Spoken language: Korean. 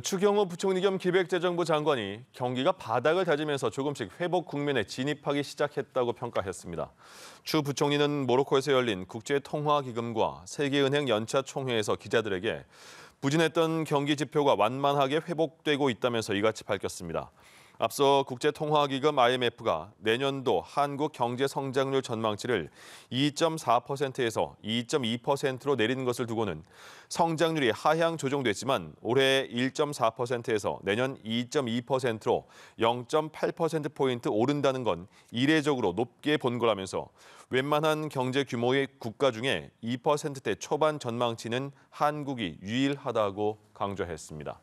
추경호 부총리 겸 기획재정부 장관이 경기가 바닥을 다지면서 조금씩 회복 국면에 진입하기 시작했다고 평가했습니다. 추 부총리는 모로코에서 열린 국제통화기금과 세계은행 연차 총회에서 기자들에게 부진했던 경기 지표가 완만하게 회복되고 있다면서 이같이 밝혔습니다. 앞서 국제통화기금 IMF가 내년도 한국 경제 성장률 전망치를 2.4%에서 2.2%로 내리는 것을 두고는 성장률이 하향 조정됐지만 올해 1.4%에서 내년 2.2%로 0.8%포인트 오른다는 건 이례적으로 높게 본 거라면서 웬만한 경제 규모의 국가 중에 2%대 초반 전망치는 한국이 유일하다고 강조했습니다.